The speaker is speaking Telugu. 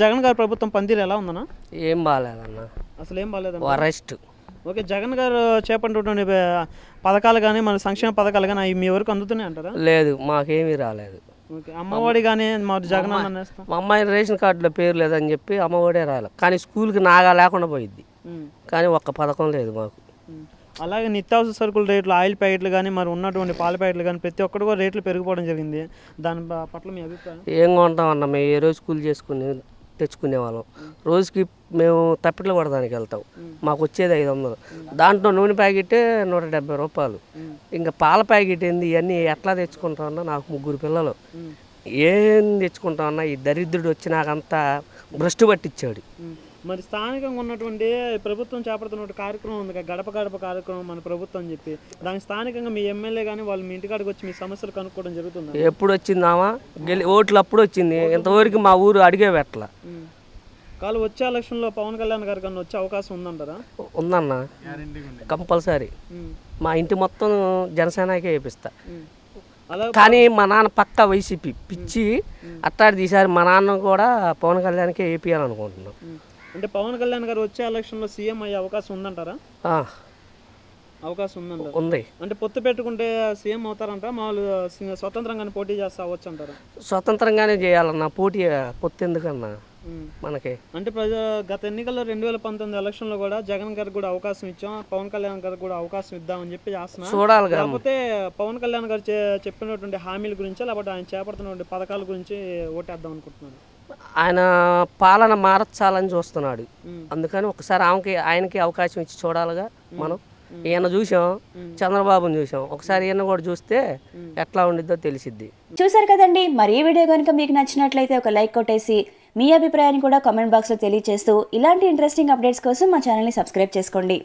జగన్ గారు ప్రభుత్వం పందిరి ఎలా ఉందన్నా ఏం బాగాలేదన్నా అసలు ఏం బాగాలేదు వరెస్ట్ ఓకే జగన్ గారు చేపట్టినటువంటి పథకాలు కానీ మన సంక్షేమ పథకాలు కానీ అవి మీ వరకు అందుతున్నాయి అంటారా లేదు మాకేమీ రాలేదు అమ్మఒడి కానీ మా జగన్ మా అమ్మాయి రేషన్ కార్డులో పేరు లేదని చెప్పి అమ్మఒడే రాలేదు కానీ స్కూల్కి నాగా లేకుండా పోయిద్ది కానీ ఒక్క పథకం లేదు మాకు అలాగే నిత్యావసర సరుకుల రేట్లు ఆయిల్ ప్యాకెట్లు కానీ మరి ఉన్నటువంటి పాల ప్యాకెట్లు కానీ ప్రతి ఒక్కటి కూడా రేట్లు పెరిగిపోవడం జరిగింది దాని పట్ల మీ అభిప్రాయం ఏం అన్న మేము ఏ రోజు స్కూల్ చేసుకుని తెచ్చుకునేవాళ్ళం రోజుకి మేము తప్పిట్లు పడడానికి వెళ్తాం మాకు వచ్చేది ఐదు వందలు దాంట్లో నూనె ప్యాకెట్ నూట డెబ్బై రూపాయలు ఇంకా పాల ప్యాకెట్ ఏంది ఇవన్నీ ఎట్లా తెచ్చుకుంటామన్నా నాకు ముగ్గురు పిల్లలు ఏం తెచ్చుకుంటామన్నా ఈ దరిద్రుడు వచ్చి నాకంతా భ్రష్టు పట్టించాడు మరి స్థానికంగా ఉన్నటువంటి ప్రభుత్వం చేపడుతున్న కార్యక్రమం ఉంది గడప గడప కార్యక్రమం మన ప్రభుత్వం అని చెప్పి దానికి స్థానికంగా మీ ఎమ్మెల్యే కానీ వాళ్ళు మీ ఇంటికాడికి వచ్చి మీ సమస్యలు కనుక్కోవడం జరుగుతుంది ఎప్పుడు వచ్చిందామా గెలి ఓట్లు అప్పుడు వచ్చింది ఇంతవరకు మా ఊరు అడిగే పెట్టలా కాలు వచ్చే ఎలక్షన్లో పవన్ కళ్యాణ్ గారు కన్నా వచ్చే అవకాశం ఉందంటారా ఉందన్న కంపల్సరీ మా ఇంటి మొత్తం జనసేనకే వేపిస్తా కానీ మా నాన్న పక్క వైసీపీ పిచ్చి అట్టాడు తీశారు మా నాన్న కూడా పవన్ కళ్యాణ్కే వేపియాలనుకుంటున్నాం అంటే పవన్ కళ్యాణ్ గారు వచ్చే ఎలక్షన్ లో సీఎం అయ్యే అవకాశం ఉందంటారా అవకాశం ఉందంట ఉంది అంటే పొత్తు పెట్టుకుంటే సీఎం అవుతారంట మామూలు స్వతంత్రంగానే పోటీ చేస్తా అవ్వచ్చు అంటారా స్వతంత్రంగానే చేయాలన్నా పోటీ పొత్తు ఎందుకన్నా మనకి అంటే ప్రజా గత ఎన్నికల్లో రెండు వేల పంతొమ్మిది ఎలక్షన్ లో కూడా జగన్ గారికి కూడా అవకాశం ఇచ్చాం పవన్ కళ్యాణ్ గారికి కూడా అవకాశం ఇద్దామని చెప్పి చేస్తున్నాం చూడాలి కాకపోతే పవన్ కళ్యాణ్ గారు చెప్పినటువంటి హామీల గురించి లేకపోతే ఆయన చేపడుతున్నటువంటి పథకాల గురించి ఓటేద్దాం అనుకుంటున్నాను ఆయన పాలన మార్చాలని చూస్తున్నాడు అందుకని ఒకసారి ఆమెకి ఆయనకి అవకాశం ఇచ్చి చూడాలిగా మనం ఈయన చూసాం చంద్రబాబుని చూసాం ఒకసారి ఈయన కూడా చూస్తే ఎట్లా ఉండిద్దో తెలిసిద్ది చూసారు కదండి మరి ఈ వీడియో కనుక మీకు నచ్చినట్లయితే ఒక లైక్ కొట్టేసి మీ అభిప్రాయాన్ని కూడా కామెంట్ బాక్స్లో తెలియజేస్తూ ఇలాంటి ఇంట్రెస్టింగ్ అప్డేట్స్ కోసం మా ఛానల్ని సబ్స్క్రైబ్ చేసుకోండి